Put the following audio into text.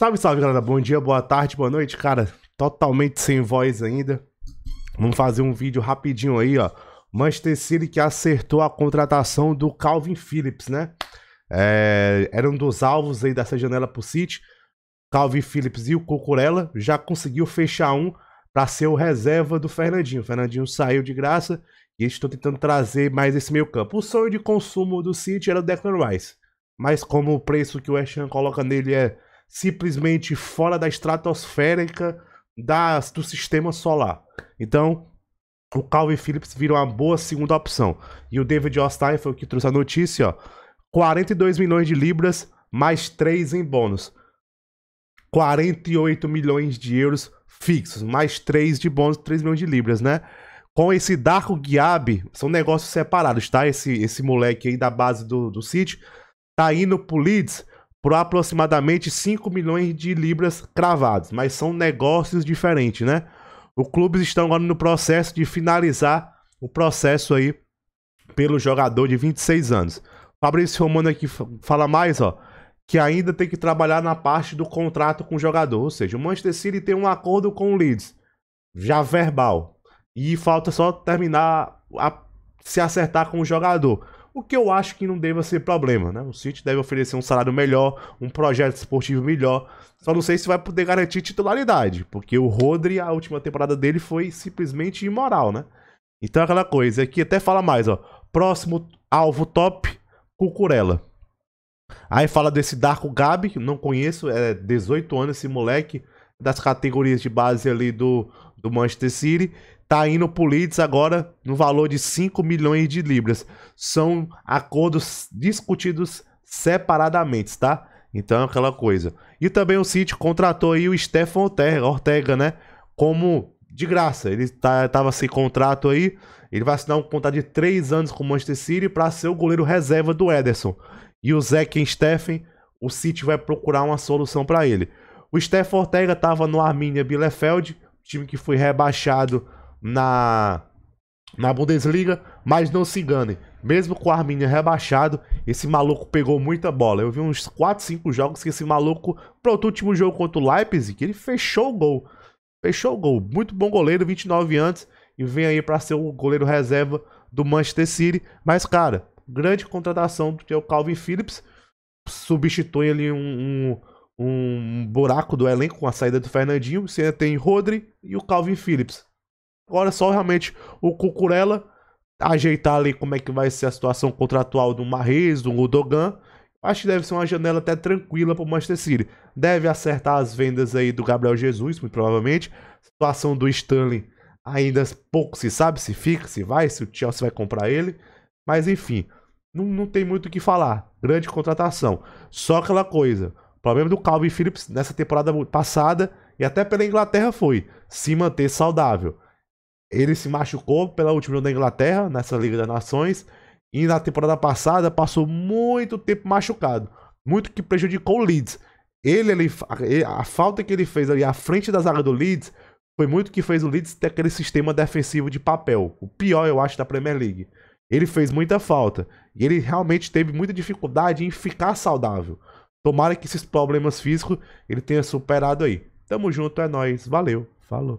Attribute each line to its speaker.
Speaker 1: Salve, salve, galera. Bom dia, boa tarde, boa noite. Cara, totalmente sem voz ainda. Vamos fazer um vídeo rapidinho aí, ó. Manchester City que acertou a contratação do Calvin Phillips, né? É, era um dos alvos aí dessa janela pro City. Calvin Phillips e o Cocurella já conseguiu fechar um para ser o reserva do Fernandinho. O Fernandinho saiu de graça e estão tentando trazer mais esse meio campo. O sonho de consumo do City era o Declan Rice. Mas como o preço que o West Ham coloca nele é simplesmente fora da estratosférica da, do sistema solar. Então, o Calvin Phillips virou uma boa segunda opção. E o David Ostein foi o que trouxe a notícia, ó. 42 milhões de libras, mais 3 em bônus. 48 milhões de euros fixos, mais 3 de bônus, 3 milhões de libras, né? Com esse Darko Giab, são negócios separados, tá? Esse, esse moleque aí da base do, do City tá indo pro Leeds por aproximadamente 5 milhões de libras cravados, mas são negócios diferentes, né? Os clubes estão agora no processo de finalizar o processo aí pelo jogador de 26 anos. Fabrício Romano aqui fala mais, ó, que ainda tem que trabalhar na parte do contrato com o jogador, ou seja, o Manchester City tem um acordo com o Leeds, já verbal, e falta só terminar a se acertar com o jogador o que eu acho que não deva ser problema, né? O City deve oferecer um salário melhor, um projeto esportivo melhor. Só não sei se vai poder garantir titularidade, porque o Rodri, a última temporada dele foi simplesmente imoral, né? Então é aquela coisa, aqui até fala mais, ó. Próximo alvo top, Cucurella. Aí fala desse Darko Gabi, não conheço, é 18 anos esse moleque das categorias de base ali do, do Manchester City, tá indo pro Leeds agora no valor de 5 milhões de libras. São acordos discutidos separadamente, tá? Então é aquela coisa. E também o City contratou aí o Stefan Ortega, né? Como de graça. Ele tá, tava sem contrato aí. Ele vai assinar um contrato de 3 anos com o Manchester City para ser o goleiro reserva do Ederson. E o Zeke Steffen, o City vai procurar uma solução para ele. O Steph Ortega estava no Arminia Bielefeld, time que foi rebaixado na, na Bundesliga, mas não se engane, mesmo com o Arminia rebaixado, esse maluco pegou muita bola. Eu vi uns 4, 5 jogos que esse maluco, pronto, o último jogo contra o Leipzig, ele fechou o gol. Fechou o gol. Muito bom goleiro, 29 anos, e vem aí para ser o goleiro reserva do Manchester City. Mas, cara, grande contratação do Calvin Phillips. Substitui ali um, um buraco do elenco com a saída do Fernandinho. Você ainda tem Rodri e o Calvin Phillips. Agora só realmente o Cucurella ajeitar ali como é que vai ser a situação contratual do Marrez, do Gudogan. Acho que deve ser uma janela até tranquila para o Manchester City. Deve acertar as vendas aí do Gabriel Jesus, muito provavelmente. A situação do Stanley ainda pouco se sabe se fica, se vai, se o Chelsea vai comprar ele. Mas enfim, não, não tem muito o que falar. Grande contratação. Só aquela coisa problema do Calvin Phillips nessa temporada passada e até pela Inglaterra foi se manter saudável. Ele se machucou pela última da Inglaterra nessa Liga das Nações e na temporada passada passou muito tempo machucado, muito que prejudicou o Leeds. Ele, ele a falta que ele fez ali à frente da zaga do Leeds foi muito que fez o Leeds ter aquele sistema defensivo de papel, o pior eu acho da Premier League. Ele fez muita falta e ele realmente teve muita dificuldade em ficar saudável. Tomara que esses problemas físicos ele tenha superado aí. Tamo junto, é nóis. Valeu, falou.